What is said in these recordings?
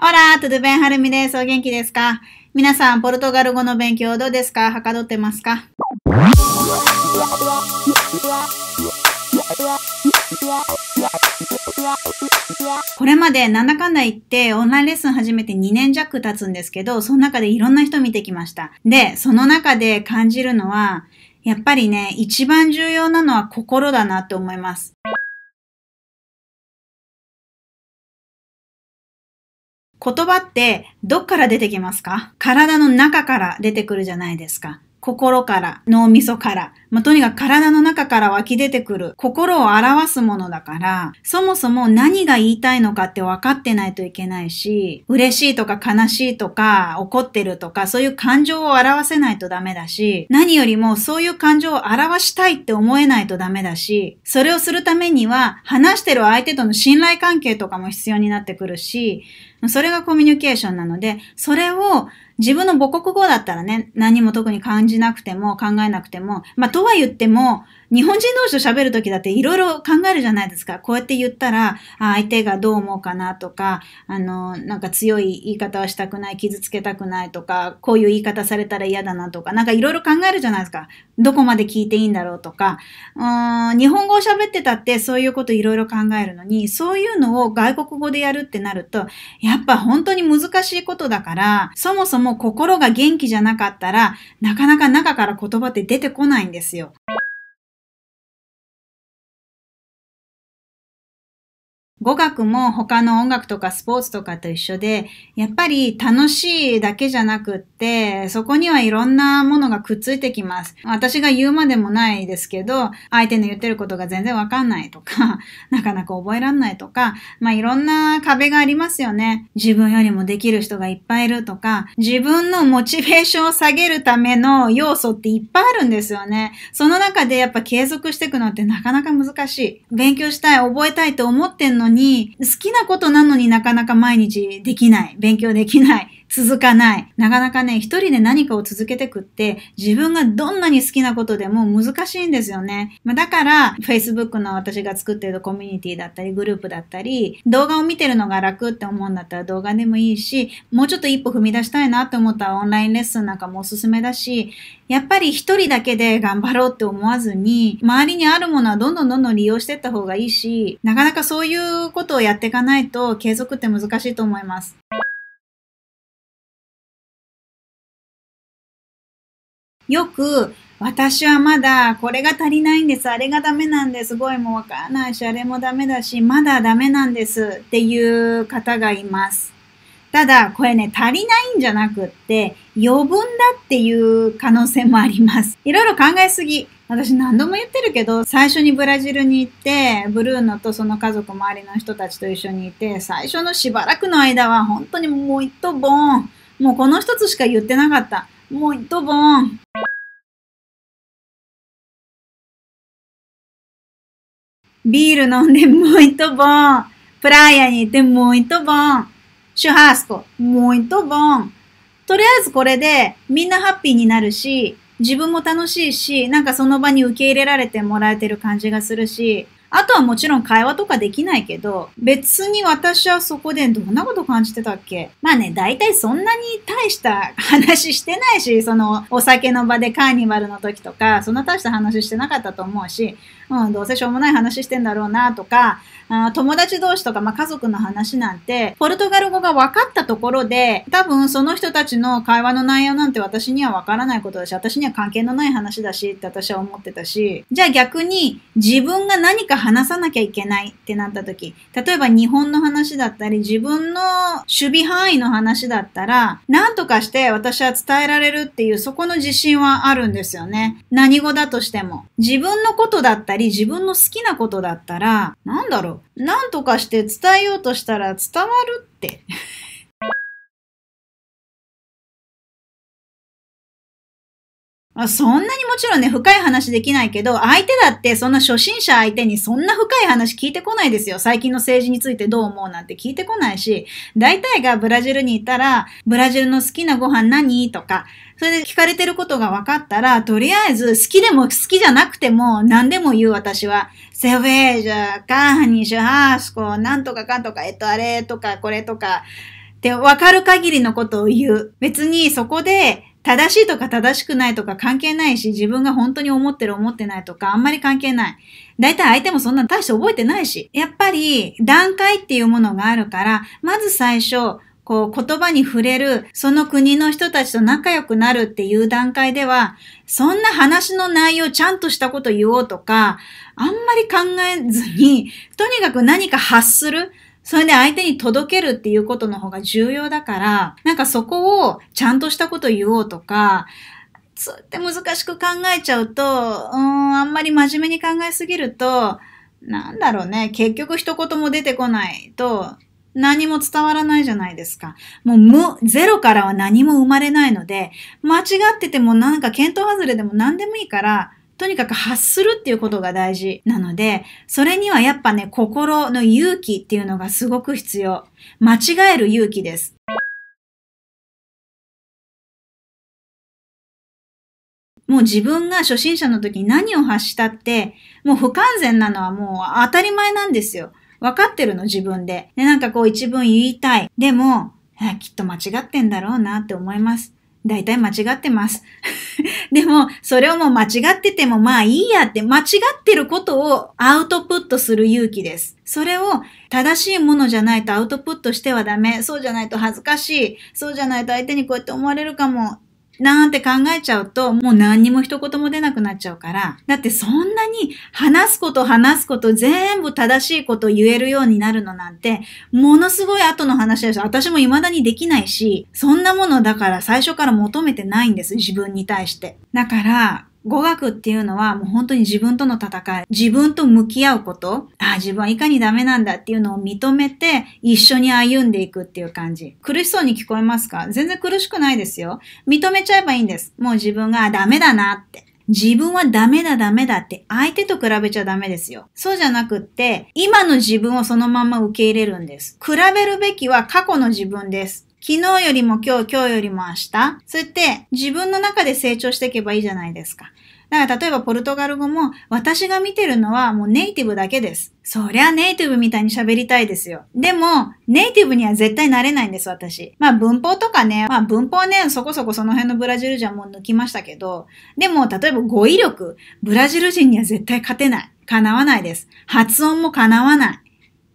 オラー、トゥドゥベン、ハルミです。お元気ですか皆さん、ポルトガル語の勉強どうですかはかどってますかこれまでなんだかんだ言ってオンラインレッスン始めて2年弱経つんですけど、その中でいろんな人見てきました。で、その中で感じるのは、やっぱりね、一番重要なのは心だなって思います。言葉ってどっから出てきますか体の中から出てくるじゃないですか。心から、脳みそから、まあ、とにかく体の中から湧き出てくる、心を表すものだから、そもそも何が言いたいのかって分かってないといけないし、嬉しいとか悲しいとか、怒ってるとか、そういう感情を表せないとダメだし、何よりもそういう感情を表したいって思えないとダメだし、それをするためには、話してる相手との信頼関係とかも必要になってくるし、それがコミュニケーションなので、それを自分の母国語だったらね、何も特に感じなくても考えなくても、まあ、とは言っても、日本人同士と喋るときだっていろいろ考えるじゃないですか。こうやって言ったら、相手がどう思うかなとか、あの、なんか強い言い方はしたくない、傷つけたくないとか、こういう言い方されたら嫌だなとか、なんかいろいろ考えるじゃないですか。どこまで聞いていいんだろうとか、うん、日本語を喋ってたってそういうこといろいろ考えるのに、そういうのを外国語でやるってなると、やっぱ本当に難しいことだから、そもそも心が元気じゃなかったら、なかなか中から言葉って出てこないんですよ。語学も他の音楽とかスポーツとかと一緒で、やっぱり楽しいだけじゃなくって、そこにはいろんなものがくっついてきます。私が言うまでもないですけど、相手の言ってることが全然わかんないとか、なかなか覚えらんないとか、まあいろんな壁がありますよね。自分よりもできる人がいっぱいいるとか、自分のモチベーションを下げるための要素っていっぱいあるんですよね。その中でやっぱ継続していくのってなかなか難しい。勉強したい、覚えたいと思ってんのに、に、好きなことなのになかなか毎日できない、勉強できない、続かない。なかなかね、一人で何かを続けてくって、自分がどんなに好きなことでも難しいんですよね。まあ、だから、Facebook の私が作っているコミュニティだったり、グループだったり、動画を見てるのが楽って思うんだったら動画でもいいし、もうちょっと一歩踏み出したいなって思ったらオンラインレッスンなんかもおすすめだし、やっぱり一人だけで頑張ろうって思わずに、周りにあるものはどんどんどんどん利用していった方がいいし、なかなかそういうことをやっていかないと継続って難しいと思います。よく、私はまだこれが足りないんです、あれがダメなんです、すごいもわからないし、あれもダメだし、まだダメなんですっていう方がいます。ただ、これね、足りないんじゃなくって、余分だっていう可能性もあります。いろいろ考えすぎ。私何度も言ってるけど、最初にブラジルに行って、ブルーノとその家族周りの人たちと一緒にいて、最初のしばらくの間は本当にもう一ボーン。もうこの一つしか言ってなかった。もう一ボーン。ビール飲んで、もい muito b o に Praia ni é m u i ー o bom. c h u とりあえずこれでみんなハッピーになるし、自分も楽しいし、なんかその場に受け入れられてもらえてる感じがするし、あとはもちろん会話とかできないけど、別に私はそこでどんなこと感じてたっけまあね、大体そんなに大した話してないし、そのお酒の場でカーニバルの時とか、そんな大した話してなかったと思うし、うん、どうせしょうもない話してんだろうなとか、あ友達同士とか、まあ、家族の話なんて、ポルトガル語が分かったところで、多分その人たちの会話の内容なんて私には分からないことだし、私には関係のない話だしって私は思ってたし、じゃあ逆に自分が何か話さなきゃいけないってなった時、例えば日本の話だったり、自分の守備範囲の話だったら、何とかして私は伝えられるっていう、そこの自信はあるんですよね。何語だとしても。自分のことだったり、自分の好きなことだったら、なんだろう。何とかして伝えようとしたら伝わるって。まあ、そんなにもちろんね、深い話できないけど、相手だってそんな初心者相手にそんな深い話聞いてこないですよ。最近の政治についてどう思うなんて聞いてこないし、大体がブラジルにいたら、ブラジルの好きなご飯何とか、それで聞かれてることが分かったら、とりあえず好きでも好きじゃなくても何でも言う私は、セフェージャー、カーニッシュ、ハースコ、なんとかかんとか、えっとあれとかこれとか、って分かる限りのことを言う。別にそこで正しいとか正しくないとか関係ないし、自分が本当に思ってる思ってないとかあんまり関係ない。大体相手もそんな大して覚えてないし。やっぱり段階っていうものがあるから、まず最初、こう言葉に触れる、その国の人たちと仲良くなるっていう段階では、そんな話の内容ちゃんとしたこと言おうとか、あんまり考えずに、とにかく何か発する。それで相手に届けるっていうことの方が重要だから、なんかそこをちゃんとしたこと言おうとか、そうって難しく考えちゃうと、うん、あんまり真面目に考えすぎると、なんだろうね、結局一言も出てこないと、何も伝わらないじゃないですか。もう無、ゼロからは何も生まれないので、間違っててもなんか検討外れでも何でもいいから、とにかく発するっていうことが大事なので、それにはやっぱね、心の勇気っていうのがすごく必要。間違える勇気です。もう自分が初心者の時に何を発したって、もう不完全なのはもう当たり前なんですよ。分かってるの自分で。で、なんかこう一文言いたい。でも、きっと間違ってんだろうなって思います。大体間違ってます。でも、それをもう間違っててもまあいいやって、間違ってることをアウトプットする勇気です。それを正しいものじゃないとアウトプットしてはダメ。そうじゃないと恥ずかしい。そうじゃないと相手にこうやって思われるかも。なんて考えちゃうと、もう何にも一言も出なくなっちゃうから、だってそんなに話すこと話すこと全部正しいこと言えるようになるのなんて、ものすごい後の話だし、私も未だにできないし、そんなものだから最初から求めてないんです、自分に対して。だから、語学っていうのはもう本当に自分との戦い、自分と向き合うこと、ああ、自分はいかにダメなんだっていうのを認めて一緒に歩んでいくっていう感じ。苦しそうに聞こえますか全然苦しくないですよ。認めちゃえばいいんです。もう自分がダメだなって。自分はダメだダメだって相手と比べちゃダメですよ。そうじゃなくって、今の自分をそのまま受け入れるんです。比べるべきは過去の自分です。昨日よりも今日、今日よりも明日。そうやって自分の中で成長していけばいいじゃないですか。だから例えばポルトガル語も私が見てるのはもうネイティブだけです。そりゃネイティブみたいに喋りたいですよ。でも、ネイティブには絶対なれないんです、私。まあ文法とかね、まあ文法ね、そこそこその辺のブラジル人はもう抜きましたけど、でも例えば語彙力、ブラジル人には絶対勝てない。叶わないです。発音も叶わない。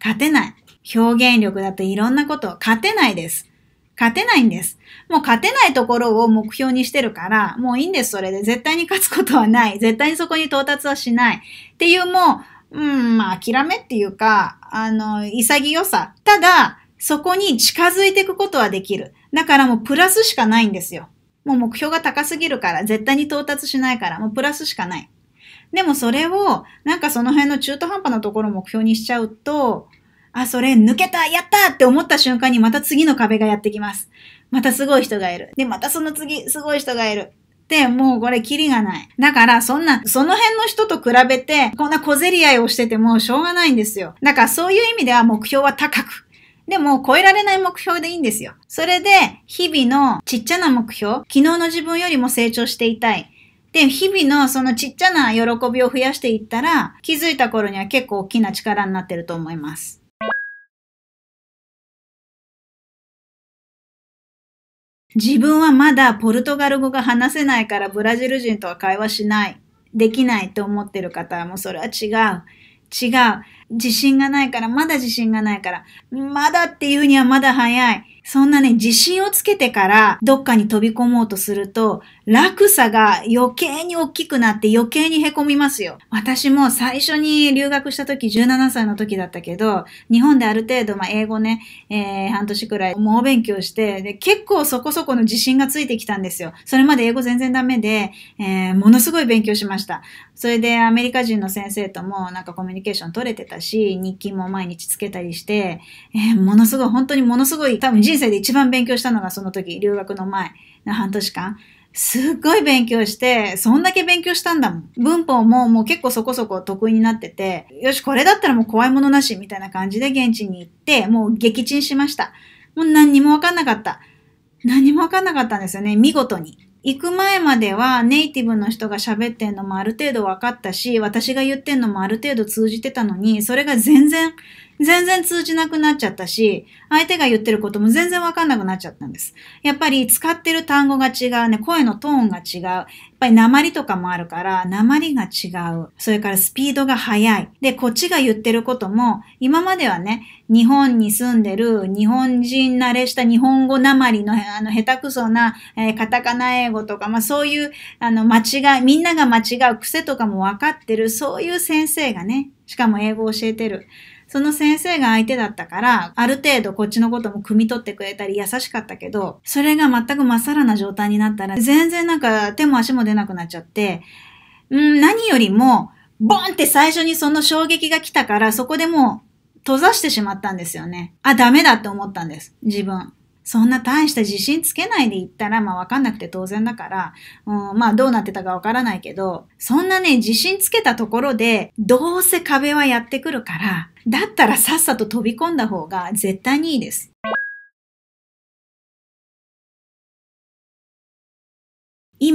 勝てない。表現力だといろんなこと、勝てないです。勝てないんです。もう勝てないところを目標にしてるから、もういいんです、それで。絶対に勝つことはない。絶対にそこに到達はしない。っていう、もう、うん、まあ、諦めっていうか、あの、潔さ。ただ、そこに近づいていくことはできる。だからもうプラスしかないんですよ。もう目標が高すぎるから、絶対に到達しないから、もうプラスしかない。でもそれを、なんかその辺の中途半端なところを目標にしちゃうと、あ、それ抜けたやったって思った瞬間にまた次の壁がやってきます。またすごい人がいる。で、またその次、すごい人がいる。で、もうこれキリがない。だから、そんな、その辺の人と比べて、こんな小競り合いをしててもしょうがないんですよ。だからそういう意味では目標は高く。でも、超えられない目標でいいんですよ。それで、日々のちっちゃな目標、昨日の自分よりも成長していたい。で、日々のそのちっちゃな喜びを増やしていったら、気づいた頃には結構大きな力になってると思います。自分はまだポルトガル語が話せないからブラジル人とは会話しない、できないと思ってる方はもうそれは違う。違う。自信がないから、まだ自信がないから、まだっていうにはまだ早い。そんなね、自信をつけてからどっかに飛び込もうとすると、落差が余計に大きくなって余計に凹みますよ。私も最初に留学した時、17歳の時だったけど、日本である程度、まあ、英語ね、えー、半年くらい猛勉強して、で、結構そこそこの自信がついてきたんですよ。それまで英語全然ダメで、えー、ものすごい勉強しました。それでアメリカ人の先生ともなんかコミュニケーション取れてたし、日記も毎日つけたりして、えー、ものすごい、本当にものすごい、多分人人生で一番勉強したのがその時、留学の前の半年間。すっごい勉強して、そんだけ勉強したんだもん。文法ももう結構そこそこ得意になってて、よし、これだったらもう怖いものなし、みたいな感じで現地に行って、もう撃沈しました。もう何にもわかんなかった。何もわかんなかったんですよね、見事に。行く前まではネイティブの人が喋ってんのもある程度分かったし、私が言ってんのもある程度通じてたのに、それが全然全然通じなくなっちゃったし、相手が言ってることも全然わかんなくなっちゃったんです。やっぱり使ってる単語が違うね、声のトーンが違う。やっぱり鉛とかもあるから、鉛が違う。それからスピードが速い。で、こっちが言ってることも、今まではね、日本に住んでる、日本人慣れした日本語鉛の、あの、下手くそな、えー、カタカナ英語とか、まあそういう、あの、間違い、みんなが間違う癖とかもわかってる、そういう先生がね、しかも英語を教えてる。その先生が相手だったから、ある程度こっちのことも汲み取ってくれたり優しかったけど、それが全くまっさらな状態になったら、全然なんか手も足も出なくなっちゃって、うん、何よりも、ボンって最初にその衝撃が来たから、そこでもう閉ざしてしまったんですよね。あ、ダメだって思ったんです。自分。そんな大した自信つけないで行ったら、まあわかんなくて当然だから、うん、まあどうなってたかわからないけど、そんなね、自信つけたところで、どうせ壁はやってくるから、だったらさっさと飛び込んだ方が絶対にいいです。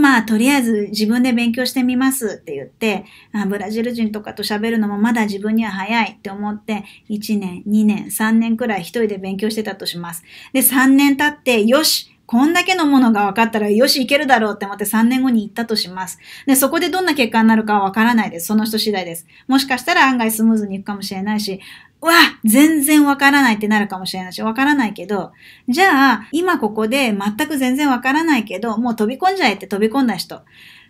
まあ、とりあえず自分で勉強してみますって言って、あブラジル人とかと喋るのもまだ自分には早いって思って、1年、2年、3年くらい一人で勉強してたとします。で、3年経って、よしこんだけのものが分かったらよし、いけるだろうって思って3年後に行ったとします。で、そこでどんな結果になるかは分からないです。その人次第です。もしかしたら案外スムーズに行くかもしれないし、わ全然わからないってなるかもしれないし、わからないけど、じゃあ、今ここで全く全然わからないけど、もう飛び込んじゃえって飛び込んだ人。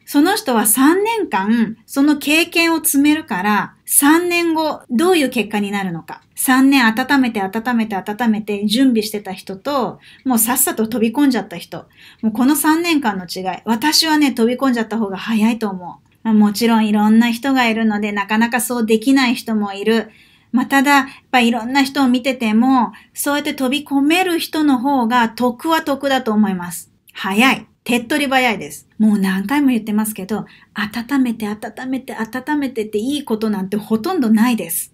その人は3年間、その経験を積めるから、3年後、どういう結果になるのか。3年温めて温めて温めて準備してた人と、もうさっさと飛び込んじゃった人。もうこの3年間の違い。私はね、飛び込んじゃった方が早いと思う。もちろんいろんな人がいるので、なかなかそうできない人もいる。まあ、ただ、やっぱいろんな人を見てても、そうやって飛び込める人の方が得は得だと思います。早い。手っ取り早いです。もう何回も言ってますけど、温めて温めて温めてっていいことなんてほとんどないです。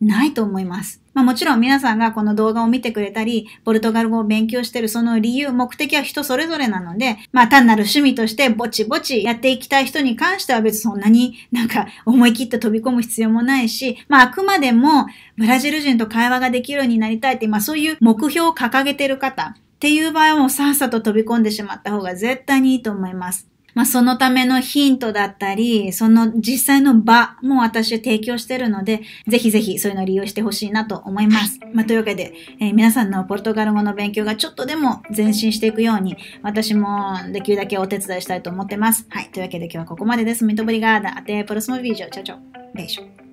ないと思います。まあ、もちろん皆さんがこの動画を見てくれたり、ポルトガル語を勉強してるその理由、目的は人それぞれなので、まあ、単なる趣味としてぼちぼちやっていきたい人に関しては別にそんなになんか思い切って飛び込む必要もないし、まあ、あくまでもブラジル人と会話ができるようになりたいって、まあ、そういう目標を掲げてる方、っていう場合はもうさっさと飛び込んでしまった方が絶対にいいと思います。まあ、そのためのヒントだったり、その実際の場も私提供してるので、ぜひぜひそういうのを利用してほしいなと思います。まあ、というわけで、えー、皆さんのポルトガル語の勉強がちょっとでも前進していくように、私もできるだけお手伝いしたいと思ってます。はい。というわけで今日はここまでです。ミトブリガーダ、アテープロスモビジョ、チャチョ、レイショ。